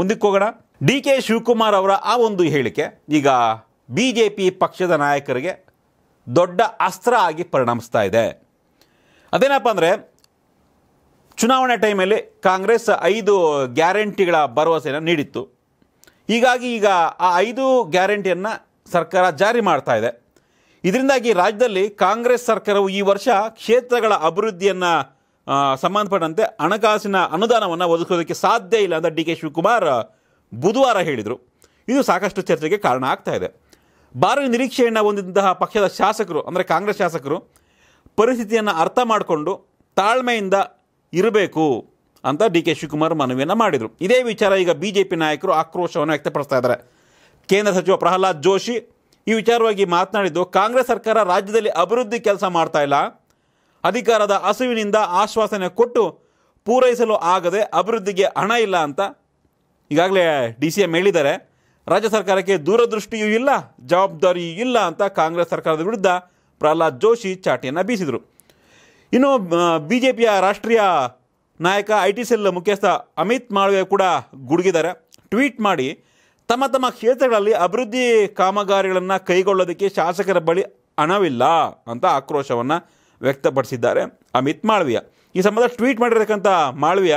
ಮುಂದಕ್ಕೆ ಹೋಗೋಣ D K Shivakumar ಅವರ ಆ ಒಂದು ಹೇಳಿಕೆ ಈಗ ಬಿ ಜೆ ಪಿ ಪಕ್ಷದ ನಾಯಕರಿಗೆ ದೊಡ್ಡ ಅಸ್ತ್ರ ಆಗಿ ಪರಿಣಮಿಸ್ತಾ ಇದೆ ಅದೇನಪ್ಪ ಅಂದರೆ ಚುನಾವಣೆ ಟೈಮಲ್ಲಿ ಕಾಂಗ್ರೆಸ್ ಐದು ಗ್ಯಾರಂಟಿಗಳ ಭರವಸೆಯನ್ನು ನೀಡಿತ್ತು ಹೀಗಾಗಿ ಈಗ ಆ ಐದು ಗ್ಯಾರಂಟಿಯನ್ನು ಸರ್ಕಾರ ಜಾರಿ ಮಾಡ್ತಾ ಇದೆ ಇದರಿಂದಾಗಿ ರಾಜ್ಯದಲ್ಲಿ ಕಾಂಗ್ರೆಸ್ ಸರ್ಕಾರವು ಈ ವರ್ಷ ಕ್ಷೇತ್ರಗಳ ಅಭಿವೃದ್ಧಿಯನ್ನು ಸಂಬಂಧಪಟ್ಟಂತೆ ಹಣಕಾಸಿನ ಅನುದಾನವನ್ನು ಒದಗಿಸೋದಕ್ಕೆ ಸಾಧ್ಯ ಇಲ್ಲ ಅಂತ ಡಿ ಕೆ ಶಿವಕುಮಾರ್ ಬುಧವಾರ ಹೇಳಿದರು ಇದು ಸಾಕಷ್ಟು ಚರ್ಚೆಗೆ ಕಾರಣ ಆಗ್ತಾ ಇದೆ ಭಾರತ ನಿರೀಕ್ಷೆಯನ್ನು ಹೊಂದಿದಂತಹ ಪಕ್ಷದ ಶಾಸಕರು ಅಂದರೆ ಕಾಂಗ್ರೆಸ್ ಶಾಸಕರು ಪರಿಸ್ಥಿತಿಯನ್ನು ಅರ್ಥ ಮಾಡಿಕೊಂಡು ತಾಳ್ಮೆಯಿಂದ ಇರಬೇಕು ಅಂತ ಡಿ ಕೆ ಶಿವಕುಮಾರ್ ಮನವಿಯನ್ನು ಮಾಡಿದರು ಇದೇ ವಿಚಾರ ಈಗ ಬಿ ಜೆ ಪಿ ನಾಯಕರು ಆಕ್ರೋಶವನ್ನು ವ್ಯಕ್ತಪಡಿಸ್ತಾ ಇದ್ದಾರೆ ಕೇಂದ್ರ ಸಚಿವ ಪ್ರಹ್ಲಾದ್ ಜೋಶಿ ಈ ವಿಚಾರವಾಗಿ ಮಾತನಾಡಿದ್ದು ಕಾಂಗ್ರೆಸ್ ಸರ್ಕಾರ ರಾಜ್ಯದಲ್ಲಿ ಅಭಿವೃದ್ಧಿ ಕೆಲಸ ಮಾಡ್ತಾ ಇಲ್ಲ ಅಧಿಕಾರದ ಹಸುವಿನಿಂದ ಆಶ್ವಾಸನೆ ಕೊಟ್ಟು ಪೂರೈಸಲು ಆಗದೆ ಅಭಿವೃದ್ಧಿಗೆ ಹಣ ಇಲ್ಲ ಅಂತ ಈಗಾಗಲೇ ಡಿ ಸಿ ಎಂ ಹೇಳಿದ್ದಾರೆ ರಾಜ್ಯ ಸರ್ಕಾರಕ್ಕೆ ದೂರದೃಷ್ಟಿಯೂ ಇಲ್ಲ ಜವಾಬ್ದಾರಿಯೂ ಇಲ್ಲ ಅಂತ ಕಾಂಗ್ರೆಸ್ ಸರ್ಕಾರದ ವಿರುದ್ಧ ಪ್ರಹ್ಲಾದ್ ಜೋಶಿ ಚಾಟಿಯನ್ನು ಬೀಸಿದರು ಇನ್ನು ಬಿ ಜೆ ಪಿಯ ರಾಷ್ಟ್ರೀಯ ನಾಯಕ ಐ ಟಿ ಸೆಲ್ ಮುಖ್ಯಸ್ಥ ಅಮಿತ್ ಮಾಳ್ವೆ ಕೂಡ ಗುಡುಗಿದ್ದಾರೆ ಟ್ವೀಟ್ ಮಾಡಿ ತಮ್ಮ ತಮ್ಮ ಕ್ಷೇತ್ರಗಳಲ್ಲಿ ಅಭಿವೃದ್ಧಿ ಕಾಮಗಾರಿಗಳನ್ನು ಕೈಗೊಳ್ಳೋದಕ್ಕೆ ಶಾಸಕರ ಬಳಿ ಹಣವಿಲ್ಲ ಅಂತ ಆಕ್ರೋಶವನ್ನು ವ್ಯಕ್ತಪಡಿಸಿದ್ದಾರೆ ಅಮಿತ್ ಮಾಳ್ವಿಯ ಈ ಸಂಬಂಧ ಟ್ವೀಟ್ ಮಾಡಿರತಕ್ಕಂಥ ಮಾಳ್ವಿಯ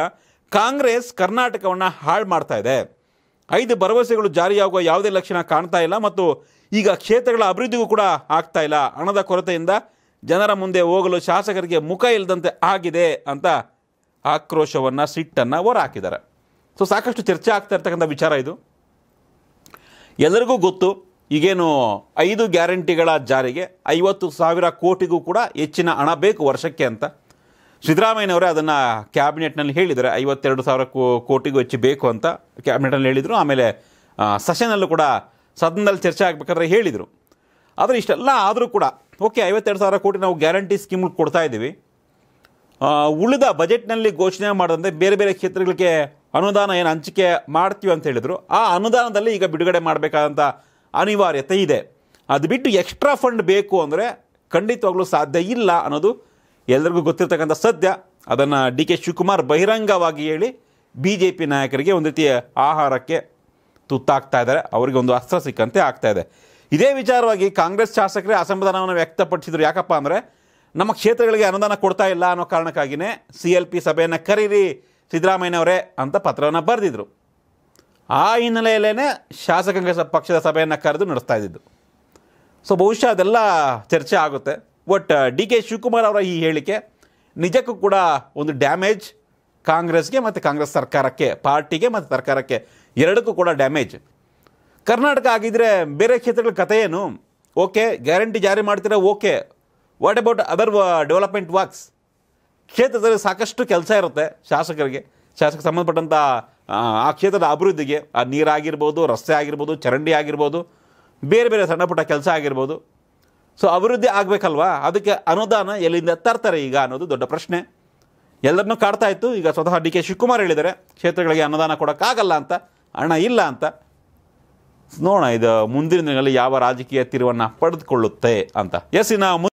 ಕಾಂಗ್ರೆಸ್ ಕರ್ನಾಟಕವನ್ನು ಹಾಳು ಮಾಡ್ತಾ ಇದೆ ಐದು ಭರವಸೆಗಳು ಜಾರಿಯಾಗುವ ಯಾವುದೇ ಲಕ್ಷಣ ಕಾಣ್ತಾ ಇಲ್ಲ ಮತ್ತು ಈಗ ಕ್ಷೇತ್ರಗಳ ಅಭಿವೃದ್ಧಿಗೂ ಕೂಡ ಆಗ್ತಾ ಇಲ್ಲ ಹಣದ ಕೊರತೆಯಿಂದ ಜನರ ಮುಂದೆ ಹೋಗಲು ಶಾಸಕರಿಗೆ ಮುಖ ಇಲ್ಲದಂತೆ ಆಗಿದೆ ಅಂತ ಆಕ್ರೋಶವನ್ನು ಸಿಟ್ಟನ್ನು ಹಾಕಿದ್ದಾರೆ ಸೊ ಸಾಕಷ್ಟು ಚರ್ಚೆ ಆಗ್ತಾ ಇರ್ತಕ್ಕಂಥ ವಿಚಾರ ಇದು ಎಲ್ಲರಿಗೂ ಗೊತ್ತು ಈಗೇನು ಐದು ಗ್ಯಾರಂಟಿಗಳ ಜಾರಿಗೆ ಐವತ್ತು ಸಾವಿರ ಕೋಟಿಗೂ ಕೂಡ ಹೆಚ್ಚಿನ ಹಣ ಬೇಕು ವರ್ಷಕ್ಕೆ ಅಂತ ಸಿದ್ದರಾಮಯ್ಯನವರೇ ಅದನ್ನು ಕ್ಯಾಬಿನೆಟ್ನಲ್ಲಿ ಹೇಳಿದರೆ ಐವತ್ತೆರಡು ಸಾವಿರ ಕೋಟಿಗೂ ಹೆಚ್ಚು ಬೇಕು ಅಂತ ಕ್ಯಾಬಿನೆಟ್ನಲ್ಲಿ ಹೇಳಿದರು ಆಮೇಲೆ ಸೆಷನ್ನಲ್ಲೂ ಕೂಡ ಸದನದಲ್ಲಿ ಚರ್ಚೆ ಆಗಬೇಕಾದ್ರೆ ಹೇಳಿದರು ಆದರೆ ಇಷ್ಟೆಲ್ಲ ಆದರೂ ಕೂಡ ಓಕೆ ಐವತ್ತೆರಡು ಸಾವಿರ ಕೋಟಿ ನಾವು ಗ್ಯಾರಂಟಿ ಸ್ಕೀಮ್ ಕೊಡ್ತಾ ಇದ್ದೀವಿ ಉಳಿದ ಬಜೆಟ್ನಲ್ಲಿ ಘೋಷಣೆ ಮಾಡಿದಂತೆ ಬೇರೆ ಬೇರೆ ಕ್ಷೇತ್ರಗಳಿಗೆ ಅನುದಾನ ಏನು ಹಂಚಿಕೆ ಮಾಡ್ತೀವಿ ಅಂತ ಹೇಳಿದರು ಆ ಅನುದಾನದಲ್ಲಿ ಈಗ ಬಿಡುಗಡೆ ಮಾಡಬೇಕಾದಂಥ ಅನಿವಾರ್ಯತೆ ಇದೆ ಅದು ಬಿಟ್ಟು ಎಕ್ಸ್ಟ್ರಾ ಫಂಡ್ ಬೇಕು ಅಂದರೆ ಖಂಡಿತವಾಗಲೂ ಸಾಧ್ಯ ಇಲ್ಲ ಅನ್ನೋದು ಎಲ್ಲರಿಗೂ ಗೊತ್ತಿರ್ತಕ್ಕಂಥ ಸದ್ಯ ಅದನ್ನು ಡಿ ಕೆ ಶಿವಕುಮಾರ್ ಬಹಿರಂಗವಾಗಿ ಹೇಳಿ ಬಿ ಜೆ ಪಿ ನಾಯಕರಿಗೆ ಒಂದು ರೀತಿಯ ಆಹಾರಕ್ಕೆ ತುತ್ತಾಗ್ತಾ ಇದ್ದಾರೆ ಅವರಿಗೆ ಒಂದು ಅಸ್ತ್ರ ಸಿಕ್ಕಂತೆ ಆಗ್ತಾ ಇದೆ ಇದೇ ವಿಚಾರವಾಗಿ ಕಾಂಗ್ರೆಸ್ ಶಾಸಕರೇ ಅಸಮಾಧಾನವನ್ನು ವ್ಯಕ್ತಪಡಿಸಿದರು ಯಾಕಪ್ಪ ಅಂದರೆ ನಮ್ಮ ಕ್ಷೇತ್ರಗಳಿಗೆ ಅನುದಾನ ಕೊಡ್ತಾ ಇಲ್ಲ ಅನ್ನೋ ಕಾರಣಕ್ಕಾಗಿಯೇ ಸಿ ಎಲ್ ಪಿ ಸಭೆಯನ್ನು ಕರೀರಿ ಸಿದ್ದರಾಮಯ್ಯನವರೇ ಅಂತ ಪತ್ರವನ್ನು ಬರೆದಿದ್ರು ಆ ಹಿನ್ನೆಲೆಯಲ್ಲೇ ಶಾಸಕಾಂಗ ಪಕ್ಷದ ಸಭೆಯನ್ನು ಕರೆದು ನಡೆಸ್ತಾ ಇದ್ದಿದ್ದು ಸೊ ಬಹುಶಃ ಅದೆಲ್ಲ ಚರ್ಚೆ ಆಗುತ್ತೆ but uh, D K Shivakumar ಅವರ ಈ ಹೇಳಿಕೆ ನಿಜಕ್ಕೂ ಕೂಡ ಒಂದು ಡ್ಯಾಮೇಜ್ ಕಾಂಗ್ರೆಸ್ಗೆ ಮತ್ತು ಕಾಂಗ್ರೆಸ್ ಸರ್ಕಾರಕ್ಕೆ ಪಾರ್ಟಿಗೆ ಮತ್ತು ಸರ್ಕಾರಕ್ಕೆ ಎರಡಕ್ಕೂ ಕೂಡ ಡ್ಯಾಮೇಜ್ ಕರ್ನಾಟಕ ಆಗಿದ್ದರೆ ಬೇರೆ ಕ್ಷೇತ್ರಗಳ ಕಥೆ ಏನು ಓಕೆ ಗ್ಯಾರಂಟಿ ಜಾರಿ ಮಾಡ್ತೀರಾ okay what about other development works ಕ್ಷೇತ್ರದಲ್ಲಿ ಸಾಕಷ್ಟು ಕೆಲಸ ಇರುತ್ತೆ ಶಾಸಕರಿಗೆ ಶಾಸಕ ಸಂಬಂಧಪಟ್ಟಂಥ ಆ ಕ್ಷೇತ್ರದ ಅಭಿವೃದ್ಧಿಗೆ ಆ ನೀರಾಗಿರ್ಬೋದು ರಸ್ತೆ ಆಗಿರ್ಬೋದು ಚರಂಡಿ ಆಗಿರ್ಬೋದು ಬೇರೆ ಬೇರೆ ಸಣ್ಣ ಪುಟ್ಟ ಕೆಲಸ ಆಗಿರ್ಬೋದು ಸೊ ಅಭಿವೃದ್ಧಿ ಆಗಬೇಕಲ್ವಾ ಅದಕ್ಕೆ ಅನುದಾನ ಎಲ್ಲಿಂದ ತರ್ತಾರೆ ಈಗ ಅನ್ನೋದು ದೊಡ್ಡ ಪ್ರಶ್ನೆ ಎಲ್ಲರನ್ನೂ ಕಾಡ್ತಾ ಇತ್ತು ಈಗ ಸ್ವತಃ ಡಿ ಕೆ ಶಿವಕುಮಾರ್ ಹೇಳಿದರೆ ಕ್ಷೇತ್ರಗಳಿಗೆ ಅನುದಾನ ಕೊಡೋಕ್ಕಾಗಲ್ಲ ಅಂತ ಹಣ ಇಲ್ಲ ಅಂತ ನೋಡೋಣ ಇದು ಮುಂದಿನ ದಿನಗಳಲ್ಲಿ ಯಾವ ರಾಜಕೀಯ ತಿರುವನ್ನ ಪಡೆದುಕೊಳ್ಳುತ್ತೆ ಅಂತ ಎಸ್ ಇನ್ನು